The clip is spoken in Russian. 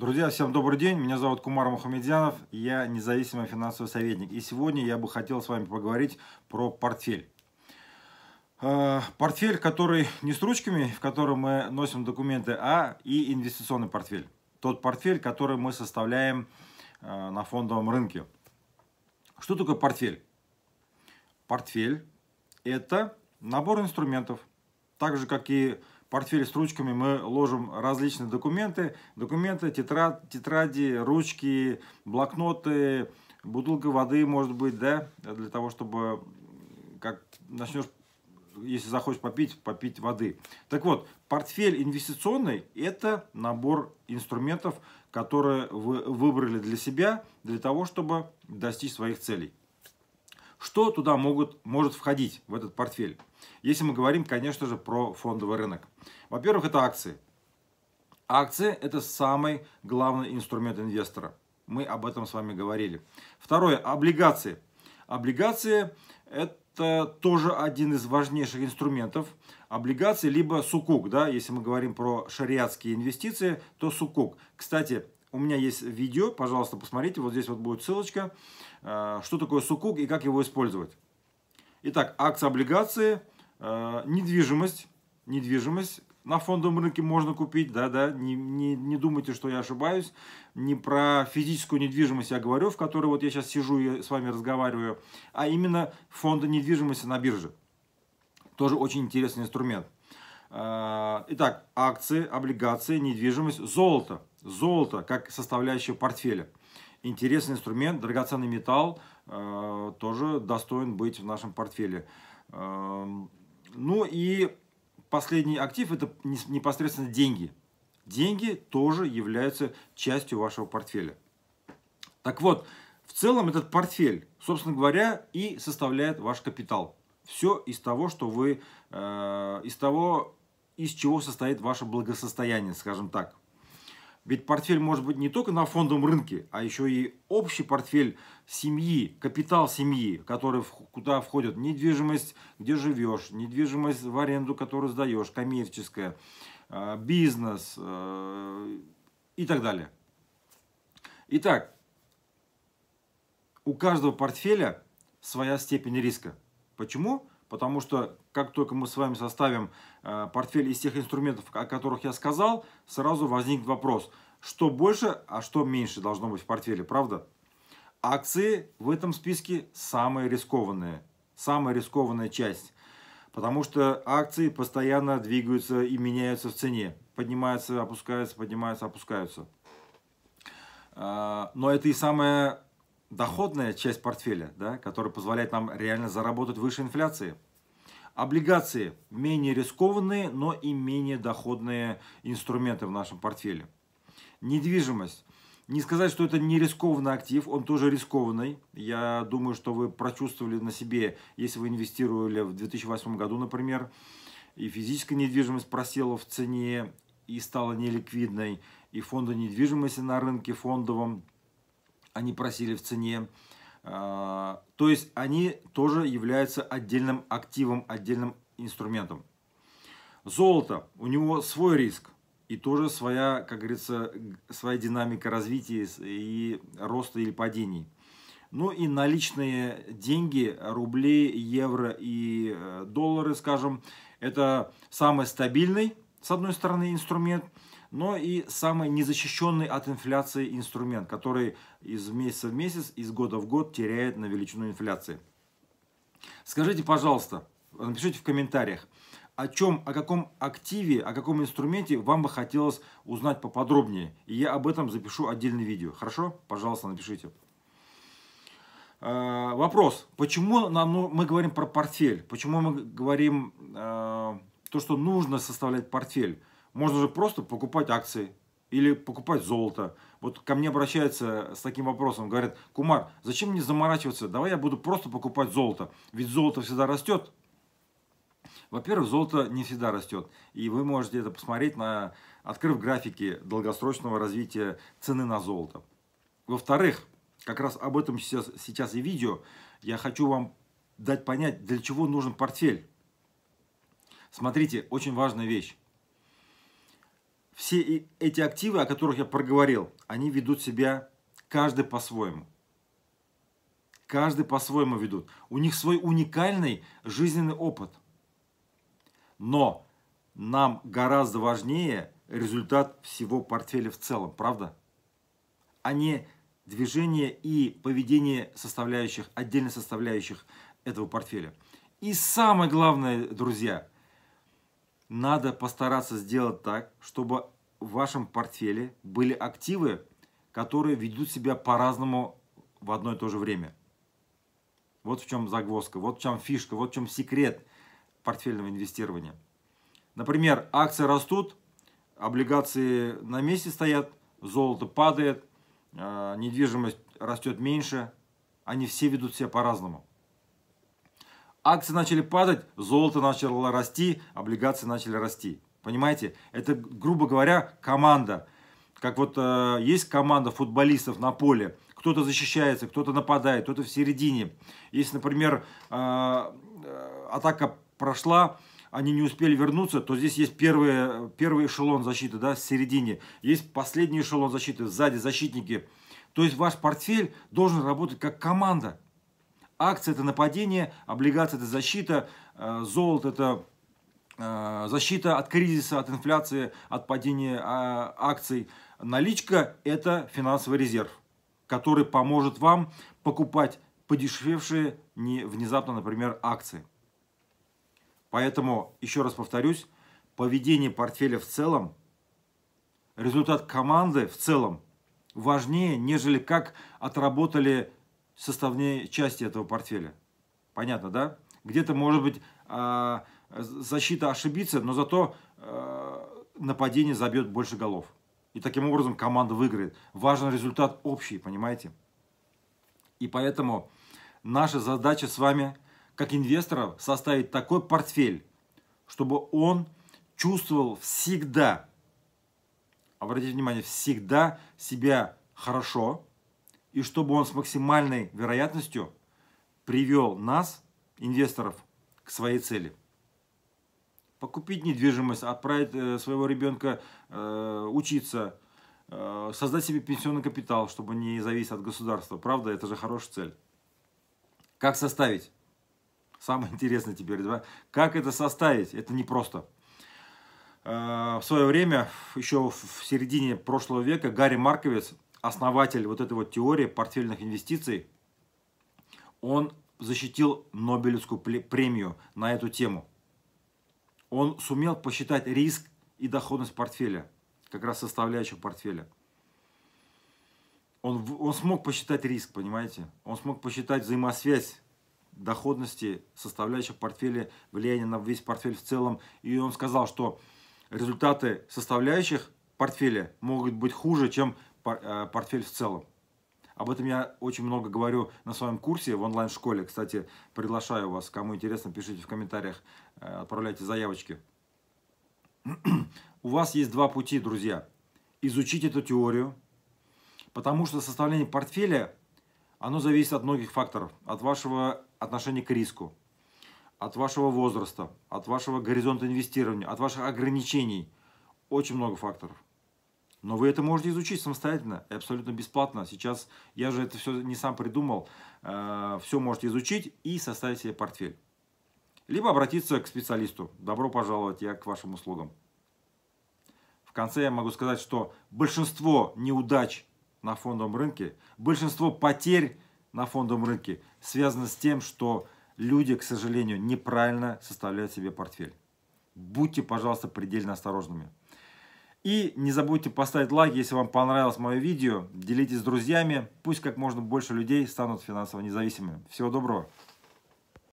Друзья, всем добрый день. Меня зовут Кумар Мухамедьянов. Я независимый финансовый советник. И сегодня я бы хотел с вами поговорить про портфель. Э, портфель, который не с ручками, в котором мы носим документы, а и инвестиционный портфель. Тот портфель, который мы составляем э, на фондовом рынке. Что такое портфель? Портфель – это набор инструментов, так же, как и портфель с ручками мы ложим различные документы. Документы, тетрад, тетради, ручки, блокноты, бутылка воды, может быть, да, для того, чтобы как начнешь если захочешь попить, попить воды. Так вот, портфель инвестиционный – это набор инструментов, которые вы выбрали для себя, для того, чтобы достичь своих целей. Что туда могут, может входить, в этот портфель? Если мы говорим, конечно же, про фондовый рынок. Во-первых, это акции. Акции – это самый главный инструмент инвестора. Мы об этом с вами говорили. Второе – облигации. Облигации – это тоже один из важнейших инструментов. Облигации, либо сукук, да, если мы говорим про шариатские инвестиции, то сукук. Кстати, у меня есть видео, пожалуйста, посмотрите, вот здесь вот будет ссылочка, э, что такое сукук и как его использовать. Итак, акции, облигации – Э, недвижимость. Недвижимость на фондовом рынке можно купить, да-да, не, не, не думайте, что я ошибаюсь, не про физическую недвижимость я говорю, в которой вот я сейчас сижу и с вами разговариваю, а именно фонды недвижимости на бирже. Тоже очень интересный инструмент. Э, итак, акции, облигации, недвижимость, золото. Золото как составляющая портфеля. Интересный инструмент, драгоценный металл, э, тоже достоин быть в нашем портфеле. Эм, ну и последний актив – это непосредственно деньги. Деньги тоже являются частью вашего портфеля. Так вот, в целом этот портфель, собственно говоря, и составляет ваш капитал. Все из того, что вы, э, из того, из чего состоит ваше благосостояние, скажем так. Ведь портфель может быть не только на фондовом рынке, а еще и общий портфель семьи, капитал семьи, который, куда входит недвижимость, где живешь, недвижимость в аренду, которую сдаешь, коммерческая, э, бизнес э, и так далее. Итак, у каждого портфеля своя степень риска. Почему? Потому что как только мы с вами составим э, портфель из тех инструментов, о которых я сказал, сразу возникнет вопрос, что больше, а что меньше должно быть в портфеле, правда? Акции в этом списке самые рискованные, самая рискованная часть. Потому что акции постоянно двигаются и меняются в цене. Поднимаются, опускаются, поднимаются, опускаются. Э, но это и самая доходная часть портфеля, да, которая позволяет нам реально заработать выше инфляции. Облигации – менее рискованные, но и менее доходные инструменты в нашем портфеле. Недвижимость. Не сказать, что это не рискованный актив, он тоже рискованный. Я думаю, что вы прочувствовали на себе, если вы инвестировали в 2008 году, например, и физическая недвижимость просела в цене и стала неликвидной, и фонды недвижимости на рынке фондовом – они просили в цене. А, то есть они тоже являются отдельным активом, отдельным инструментом. Золото, у него свой риск и тоже своя, как говорится, своя динамика развития и роста или падений. Ну и наличные деньги, рубли, евро и э, доллары, скажем, это самый стабильный, с одной стороны, инструмент – но и самый незащищенный от инфляции инструмент, который из месяца в месяц, из года в год теряет на величину инфляции. Скажите, пожалуйста, напишите в комментариях, о чем, о каком активе, о каком инструменте вам бы хотелось узнать поподробнее. И я об этом запишу отдельное видео. Хорошо? Пожалуйста, напишите. Э, вопрос. Почему нам, ну, мы говорим про портфель? Почему мы говорим э, то, что нужно составлять портфель? Можно же просто покупать акции или покупать золото. Вот ко мне обращаются с таким вопросом, говорят, Кумар, зачем мне заморачиваться, давай я буду просто покупать золото, ведь золото всегда растет. Во-первых, золото не всегда растет, и вы можете это посмотреть, на, открыв графики долгосрочного развития цены на золото. Во-вторых, как раз об этом сейчас, сейчас и видео, я хочу вам дать понять, для чего нужен портфель. Смотрите, очень важная вещь все эти активы, о которых я проговорил, они ведут себя каждый по-своему. Каждый по-своему ведут. У них свой уникальный жизненный опыт. Но нам гораздо важнее результат всего портфеля в целом, правда? А не движение и поведение составляющих, отдельно составляющих этого портфеля. И самое главное, друзья, надо постараться сделать так, чтобы в вашем портфеле были активы, которые ведут себя по-разному в одно и то же время. Вот в чем загвоздка, вот в чем фишка, вот в чем секрет портфельного инвестирования. Например, акции растут, облигации на месте стоят, золото падает, а, недвижимость растет меньше, они все ведут себя по-разному. Акции начали падать, золото начало расти, облигации начали расти. Понимаете? Это, грубо говоря, команда. Как вот э, есть команда футболистов на поле. Кто-то защищается, кто-то нападает, кто-то в середине. Если, например, э, э атака прошла, они не успели вернуться, то здесь есть первые, первый эшелон защиты, да, в середине. Есть последний эшелон защиты, сзади защитники. То есть ваш портфель должен работать как команда. Акция – это нападение, облигация – это защита, э, золото – это Э, защита от кризиса, от инфляции, от падения э, акций. Наличка – это финансовый резерв, который поможет вам покупать подешевевшие не внезапно, например, акции. Поэтому, еще раз повторюсь, поведение портфеля в целом, результат команды в целом важнее, нежели как отработали составные части этого портфеля. Понятно, да? Где-то, может быть, э, защита ошибится, но зато э, нападение забьет больше голов. И таким образом команда выиграет. Важен результат общий, понимаете? И поэтому наша задача с вами, как инвесторов, составить такой портфель, чтобы он чувствовал всегда, обратите внимание, всегда себя хорошо, и чтобы он с максимальной вероятностью привел нас, инвесторов, к своей цели покупить недвижимость, отправить э, своего ребенка э, учиться, э, создать себе пенсионный капитал, чтобы не зависеть от государства. Правда, это же хорошая цель. Как составить? Самое интересное теперь, да? Как это составить? Это непросто. В свое время, еще в середине прошлого века, Гарри Марковец, основатель вот этой вот теории портфельных инвестиций, он защитил Нобелевскую премию на эту тему он сумел посчитать риск и доходность портфеля, как раз составляющих портфеля. Он, он смог посчитать риск, понимаете? Он смог посчитать взаимосвязь доходности, составляющих портфеля, влияние на весь портфель в целом. И он сказал, что результаты составляющих портфеля могут быть хуже, чем э, портфель в целом. Об этом я очень много говорю на своем курсе в онлайн-школе. Кстати, приглашаю вас. Кому интересно, пишите в комментариях, э, отправляйте заявочки. У вас есть два пути, друзья. Изучить эту теорию, потому что составление портфеля, оно зависит от многих факторов. От вашего отношения к риску, от вашего возраста, от вашего горизонта инвестирования, от ваших ограничений. Очень много факторов. Но вы это можете изучить самостоятельно абсолютно бесплатно. Сейчас я же это все не сам придумал. Э, все можете изучить и составить себе портфель. Либо обратиться к специалисту. Добро пожаловать, я к вашим услугам. В конце я могу сказать, что большинство неудач на фондовом рынке, большинство потерь на фондовом рынке связано с тем, что люди, к сожалению, неправильно составляют себе портфель. Будьте, пожалуйста, предельно осторожными. И не забудьте поставить лайк, если вам понравилось мое видео. Делитесь с друзьями. Пусть как можно больше людей станут финансово независимыми. Всего доброго.